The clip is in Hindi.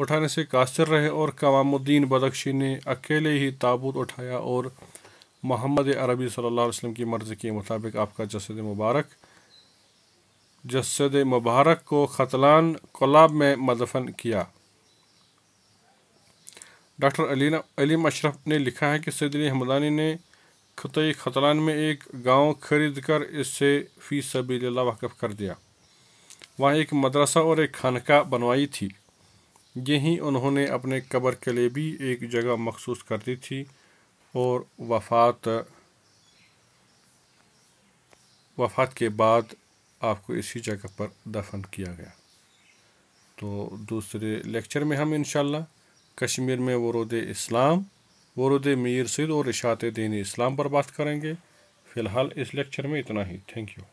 उठाने से कासर रहे और कवामुद्दीन बदख्शी ने अकेले ही ताबूत उठाया और मोहम्मद अरबी सल्लल्लाहु अलैहि वसल्लम की मर्ज़ी के मुताबिक आपका जसद मुबारक जसद मुबारक को खतलान कोलाब में मदफन किया डॉक्टर अलीना अलीम अशरफ ने लिखा है कि सैद हमदानी ने खतई खतलान में एक गांव खरीद कर इससे फीस सबील्ला वाकफ़ कर दिया वहाँ एक मदरसा और एक खानका बनवाई थी यहीं उन्होंने अपने कब्र के लिए भी एक जगह मखसूस कर दी थी और वफात वफात के बाद आपको इसी जगह पर दफन किया गया तो दूसरे लेक्चर में हम इन कश्मीर में वरूद इस्लाम वरूद मीर सिद और इशात दीन इस्लाम पर बात करेंगे फ़िलहाल इस लेक्चर में इतना ही थैंक यू